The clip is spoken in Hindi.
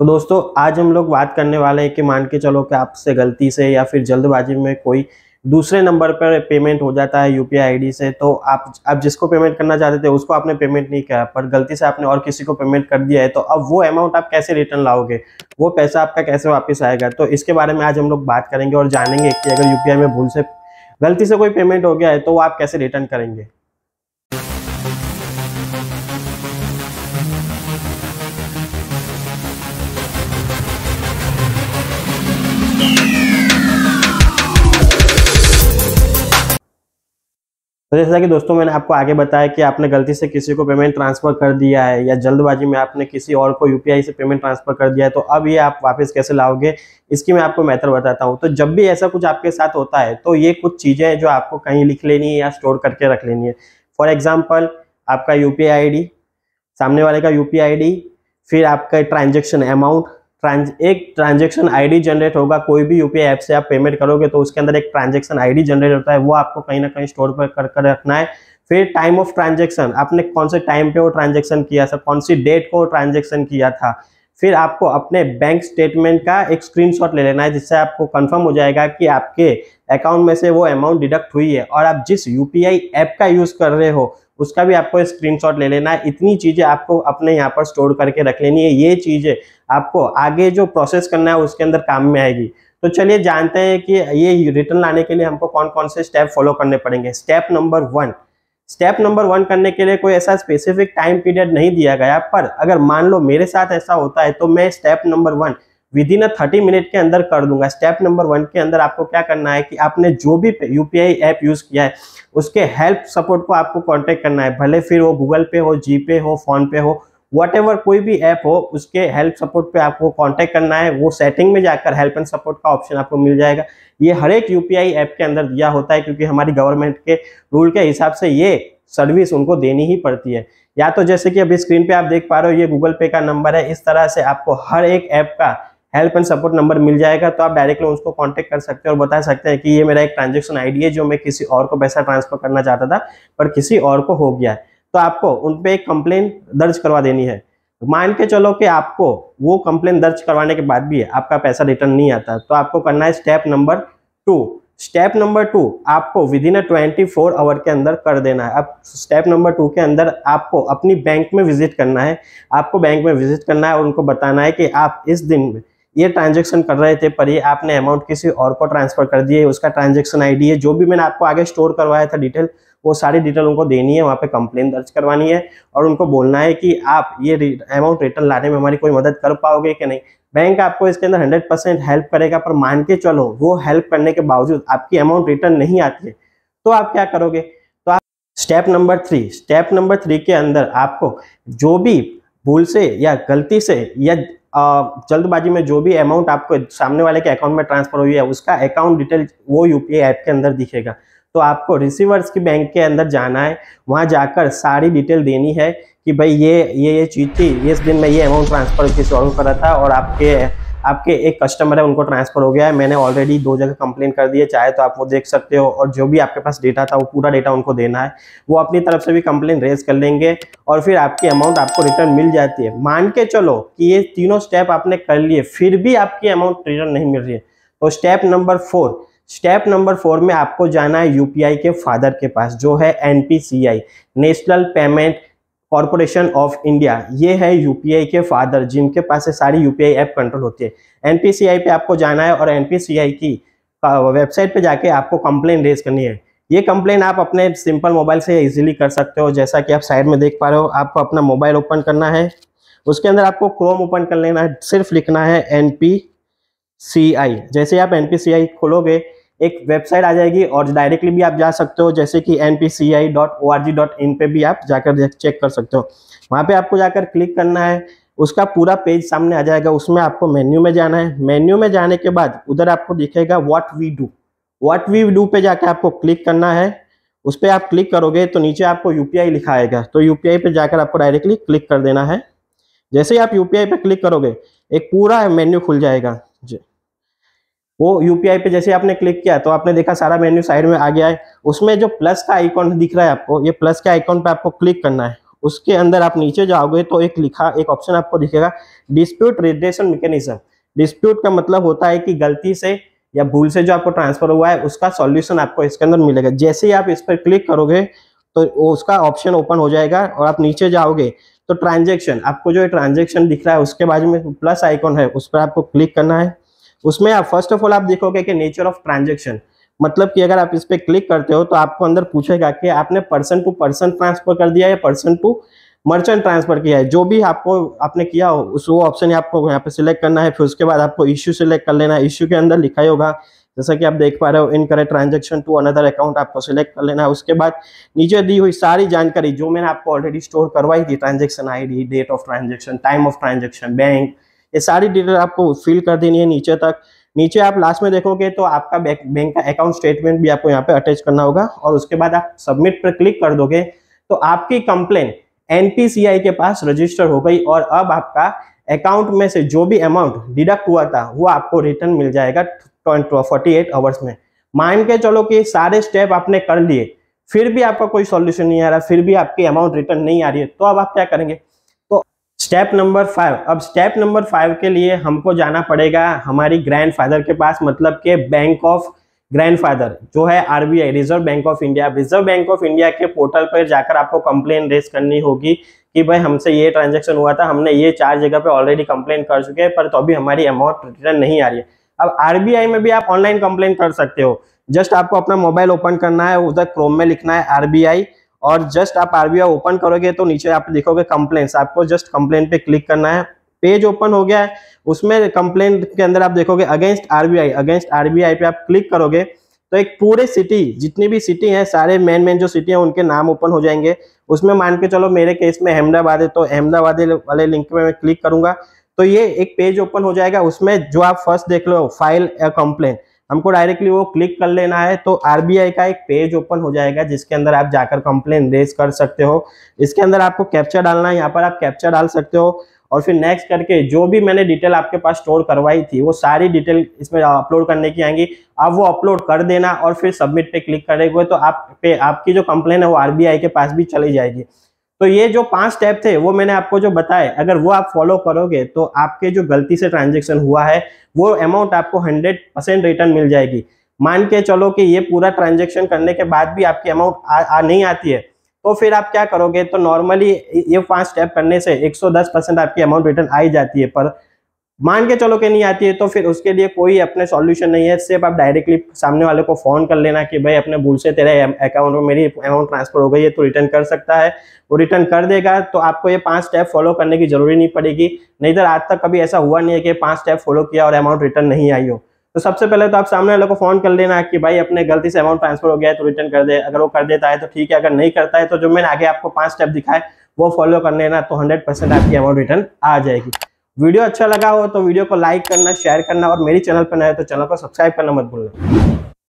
तो दोस्तों आज हम लोग बात करने वाले हैं कि मान के चलो कि आपसे गलती से या फिर जल्दबाजी में कोई दूसरे नंबर पर पेमेंट हो जाता है यूपीआई आईडी से तो आप आप जिसको पेमेंट करना चाहते थे उसको आपने पेमेंट नहीं किया पर गलती से आपने और किसी को पेमेंट कर दिया है तो अब वो अमाउंट आप कैसे रिटर्न लाओगे वो पैसा आपका कैसे वापस आएगा तो इसके बारे में आज हम लोग बात करेंगे और जानेंगे कि अगर यूपीआई में भूल से गलती से कोई पेमेंट हो गया है तो वो आप कैसे रिटर्न करेंगे तो जैसा कि दोस्तों मैंने आपको आगे बताया कि आपने गलती से किसी को पेमेंट ट्रांसफ़र कर दिया है या जल्दबाजी में आपने किसी और को यूपीआई से पेमेंट ट्रांसफ़र कर दिया है तो अब ये आप वापस कैसे लाओगे इसकी मैं आपको मेथड बताता हूँ तो जब भी ऐसा कुछ आपके साथ होता है तो ये कुछ चीज़ें जो आपको कहीं लिख लेनी है या स्टोर करके रख लेनी है फॉर एग्ज़ाम्पल आपका यू पी सामने वाले का यू पी फिर आपका ट्रांजेक्शन अमाउंट ट्रांज एक ट्रांजेक्शन आईडी जनरेट होगा कोई भी यूपीआई ऐप से आप पेमेंट करोगे तो उसके अंदर एक ट्रांजेक्शन आईडी जनरेट होता है वो आपको कहीं ना कहीं स्टोर पर कर कर रखना है फिर टाइम ऑफ ट्रांजेक्शन आपने कौन से टाइम पे वो ट्रांजेक्शन किया था कौन सी डेट को ट्रांजेक्शन किया था फिर आपको अपने बैंक स्टेटमेंट का एक स्क्रीन ले लेना है जिससे आपको कन्फर्म हो जाएगा कि आपके अकाउंट में से वो अमाउंट डिडक्ट हुई है और आप जिस यू ऐप का यूज़ कर रहे हो उसका भी आपको स्क्रीनशॉट ले लेना है इतनी चीज़ें आपको अपने यहाँ पर स्टोर करके रख लेनी है ये चीज़ें आपको आगे जो प्रोसेस करना है उसके अंदर काम में आएगी तो चलिए जानते हैं कि ये रिटर्न लाने के लिए हमको कौन कौन से स्टेप फॉलो करने पड़ेंगे step number one step number one करने के लिए कोई ऐसा स्पेसिफिक टाइम पीरियड नहीं दिया गया पर अगर मान लो मेरे साथ ऐसा होता है तो मैं step number one within a thirty minute के अंदर कर दूंगा स्टेप नंबर वन के अंदर आपको क्या करना है कि आपने जो भी यूपीआई ऐप यूज़ किया है उसके हेल्प सपोर्ट को आपको कॉन्टैक्ट करना है भले फिर वो गूगल पे हो जी पे हो फोनपे हो वट कोई भी ऐप हो उसके हेल्प सपोर्ट पे आपको कांटेक्ट करना है वो सेटिंग में जाकर हेल्प एंड सपोर्ट का ऑप्शन आपको मिल जाएगा ये हर एक यूपीआई ऐप के अंदर दिया होता है क्योंकि हमारी गवर्नमेंट के रूल के हिसाब से ये सर्विस उनको देनी ही पड़ती है या तो जैसे कि अभी स्क्रीन पे आप देख पा रहे हो ये गूगल पे का नंबर है इस तरह से आपको हर एक ऐप का हेल्प एंड सपोर्ट नंबर मिल जाएगा तो आप डायरेक्टली उसको कॉन्टेक्ट कर सकते हैं और बता सकते हैं कि ये मेरा एक ट्रांजेक्शन आईडी है जो मैं किसी और को पैसा ट्रांसफर करना चाहता था पर किसी और को हो गया है तो आपको उन पर एक कंप्लेन दर्ज करवा देनी है मान के चलो कि आपको वो कंप्लेन दर्ज करवाने के बाद भी आपका पैसा रिटर्न नहीं आता तो आपको करना है step number two step number two आपको within a twenty four hour के अंदर कर देना है अब स्टेप नंबर टू के अंदर आपको अपनी बैंक में विजिट करना है आपको बैंक में विजिट करना है और उनको बताना है कि आप इस दिन में ये ट्रांजेक्शन कर रहे थे पर ये आपने अमाउंट किसी और को ट्रांसफर कर दिए उसका ट्रांजेक्शन आईडी है जो भी मैंने आपको आगे स्टोर करवाया था डिटेल वो सारी डिटेल उनको देनी है वहाँ पे कंप्लेन दर्ज करवानी है और उनको बोलना है कि आप ये अमाउंट रिटर्न लाने में हमारी कोई मदद कर पाओगे कि नहीं बैंक आपको इसके अंदर हंड्रेड परसेंट हेल्प करेगा पर मान के चलो वो हेल्प करने के बावजूद आपकी अमाउंट रिटर्न नहीं आती है तो आप क्या करोगे तो आप step number three step number three के अंदर आपको जो भी भूल से या गलती से या जल्दबाजी में जो भी अमाउंट आपको सामने वाले के अकाउंट में ट्रांसफर हुई है उसका अकाउंट डिटेल वो यूपीआई ऐप के अंदर दिखेगा तो आपको रिसीवर्स की बैंक के अंदर जाना है वहाँ जाकर सारी डिटेल देनी है कि भाई ये ये ये चीज़ थी इस दिन में ये अमाउंट ट्रांसफर किस और करा था और आपके आपके एक कस्टमर है उनको ट्रांसफर हो गया है मैंने ऑलरेडी दो जगह कंप्लेन कर दी है चाहे तो आप वो देख सकते हो और जो भी आपके पास डेटा था वो पूरा डेटा उनको देना है वो अपनी तरफ से भी कंप्लेन रेज कर लेंगे और फिर आपकी अमाउंट आपको रिटर्न मिल जाती है मान के चलो कि ये तीनों स्टेप आपने कर लिए फिर भी आपकी अमाउंट रिटर्न नहीं मिल रही है तो step number four step number four में आपको जाना है यूपीआई के फादर के पास जो है NPCI National Payment Corporation of India ये है यूपीआई के फादर जिनके पास से सारी यूपीआई ऐप कंट्रोल होती है एनपीसीआई पे आपको जाना है और एनपीसीआई की वेबसाइट पे जाके आपको कंप्लेन रेज करनी है ये कंप्लेन आप अपने सिंपल मोबाइल से इजीली कर सकते हो जैसा कि आप साइड में देख पा रहे हो आपको अपना मोबाइल ओपन करना है उसके अंदर आपको क्रोम ओपन कर लेना है सिर्फ लिखना है एन जैसे आप एन खोलोगे एक वेबसाइट आ जाएगी और डायरेक्टली भी आप जा सकते हो जैसे कि एन पी पे भी आप जाकर चेक कर सकते हो वहाँ पे आपको जाकर क्लिक करना है उसका पूरा पेज सामने आ जाएगा उसमें आपको मेन्यू में जाना है मेन्यू में जाने के बाद उधर आपको दिखेगा what we do what we do पे जाकर आपको क्लिक करना है उस पर आप क्लिक करोगे तो नीचे आपको यू लिखा आएगा तो यू पे जाकर आपको डायरेक्टली क्लिक कर देना है जैसे ही आप यू पे क्लिक करोगे एक पूरा मेन्यू खुल जाएगा जी वो यूपीआई पे जैसे आपने क्लिक किया तो आपने देखा सारा मेन्यू साइड में आ गया है उसमें जो प्लस का आइकॉन दिख रहा है आपको ये प्लस के आइकॉन पे आपको क्लिक करना है उसके अंदर आप नीचे जाओगे तो एक लिखा एक ऑप्शन आपको दिखेगा डिस्प्यूट रिड्रेशन मैकेनिज्म डिस्प्यूट का मतलब होता है कि गलती से या भूल से जो आपको ट्रांसफर हुआ है उसका सॉल्यूशन आपको इसके अंदर मिलेगा जैसे ही आप इस पर क्लिक करोगे तो उसका ऑप्शन ओपन हो जाएगा और आप नीचे जाओगे तो ट्रांजेक्शन आपको जो ट्रांजेक्शन दिख रहा है उसके बाद में प्लस आइकॉन है उस पर आपको क्लिक करना है उसमें आप फर्स्ट ऑफ ऑल आप देखोगे कि नेचर ऑफ ट्रांजेक्शन मतलब कि अगर आप इस पर क्लिक करते हो तो आपको अंदर पूछेगा कि आपने पर्सन टू पर्सन ट्रांसफर कर दिया या पर्सन टू मर्चेंट ट्रांसफर किया है जो भी आपको आपने किया हो उस वो ऑप्शन आपको यहाँ पे सिलेक्ट करना है फिर उसके बाद आपको इश्यू सिलेक्ट कर लेना है इश्यू के अंदर लिखा ही होगा जैसा कि आप देख पा रहे हो incorrect transaction to another account आपको सिलेक्ट कर लेना है उसके बाद नीचे दी हुई सारी जानकारी जो मैंने आपको ऑलरेडी स्टोर करवाई थी transaction I date of transaction time of transaction bank ये सारी डिटेल आपको फिल कर देनी है नीचे तक नीचे आप लास्ट में देखोगे तो आपका बैंक का अकाउंट स्टेटमेंट भी आपको यहाँ पे अटैच करना होगा और उसके बाद आप सबमिट पर क्लिक कर दोगे तो आपकी कंप्लेन एनपीसीआई के पास रजिस्टर हो गई और अब आपका अकाउंट में से जो भी अमाउंट डिडक्ट हुआ था वो आपको रिटर्न मिल जाएगा फोर्टी एट आवर्स में मान के चलो कि सारे स्टेप आपने कर लिए फिर भी आपका कोई सॉल्यूशन नहीं आ रहा फिर भी आपकी अमाउंट रिटर्न नहीं आ रही है तो अब आप क्या करेंगे स्टेप नंबर फाइव अब स्टेप नंबर फाइव के लिए हमको जाना पड़ेगा हमारी ग्रैंडफादर के पास मतलब के बैंक ऑफ ग्रैंडफादर जो है RBI Reserve Bank of India Reserve Bank of India के पोर्टल पर जाकर आपको कंप्लेन रेज करनी होगी कि भाई हमसे ये ट्रांजेक्शन हुआ था हमने ये चार जगह पे ऑलरेडी कंप्लेन कर चुके हैं पर तो अभी हमारी अमाउंट रिटर्न नहीं आ रही है अब आरबीआई में भी आप ऑनलाइन कंप्लेन कर सकते हो जस्ट आपको अपना मोबाइल ओपन करना है उधर क्रोम में लिखना है आरबीआई और जस्ट आप आरबीआई ओपन करोगे तो नीचे आप देखोगे कंप्लेन आपको जस्ट कंप्लेन पे क्लिक करना है पेज ओपन हो गया है उसमें कंप्लेन के अंदर आप देखोगे अगेंस्ट आरबीआई अगेंस्ट आरबीआई पे आप क्लिक करोगे तो एक पूरे सिटी जितनी भी सिटी है सारे मेन मेन जो सिटी है उनके नाम ओपन हो जाएंगे उसमें मान के चलो मेरे केस में अहमदाबाद है तो अहमदाबाद वाले लिंक में मैं क्लिक करूंगा तो ये एक पेज ओपन हो जाएगा उसमें जो आप फर्स्ट देख लो फाइल कंप्लेन uh, हमको डायरेक्टली वो क्लिक कर लेना है तो आरबीआई का एक पेज ओपन हो जाएगा जिसके अंदर आप जाकर कंप्लेन रेज कर सकते हो इसके अंदर आपको कैप्चर डालना है यहाँ पर आप कैप्चर डाल सकते हो और फिर नेक्स्ट करके जो भी मैंने डिटेल आपके पास स्टोर करवाई थी वो सारी डिटेल इसमें अपलोड करने की आएंगी आप वो अपलोड कर देना और फिर सबमिट पे क्लिक करेंगे तो आप पे आपकी जो कंप्लेन है वो आरबीआई के पास भी चली जाएगी तो ये जो पांच स्टेप थे वो मैंने आपको जो बताए अगर वो आप फॉलो करोगे तो आपके जो गलती से ट्रांजेक्शन हुआ है वो अमाउंट आपको हंड्रेड परसेंट रिटर्न मिल जाएगी मान के चलो कि ये पूरा ट्रांजेक्शन करने के बाद भी आपकी अमाउंट नहीं आती है तो फिर आप क्या करोगे तो नॉर्मली ये पांच स्टेप करने से 110 परसेंट आपकी अमाउंट रिटर्न आई जाती है पर मान के चलो कि नहीं आती है तो फिर उसके लिए कोई अपने सॉल्यूशन नहीं है सिर्फ आप डायरेक्टली सामने वाले को फ़ोन कर लेना कि भाई अपने भूल से तेरे अकाउंट में मेरी अमाउंट ट्रांसफर हो गई है तो रिटर्न कर सकता है वो रिटर्न कर देगा तो आपको ये पांच स्टेप फॉलो करने की ज़रूरी नहीं पड़ेगी नहीं तो आज तक कभी ऐसा हुआ नहीं है कि पांच स्टेप फॉलो किया और अमाउंट रिटर्न नहीं आई हो तो सबसे पहले तो आप सामने वाले को फ़ोन कर लेना कि भाई अपने गलती से अमाउंट ट्रांसफर हो गया है तो रिटर्न कर दे अगर वो कर देता है तो ठीक है अगर नहीं करता है तो जो मैंने आगे आपको पांच स्टेप दिखाए वो फॉलो कर लेना तो हंड्रेड आपकी अमाउंट रिटर्न आ जाएगी वीडियो अच्छा लगा हो तो वीडियो को लाइक करना शेयर करना और मेरे चैनल पर नए तो चैनल को सब्सक्राइब करना मत भूलना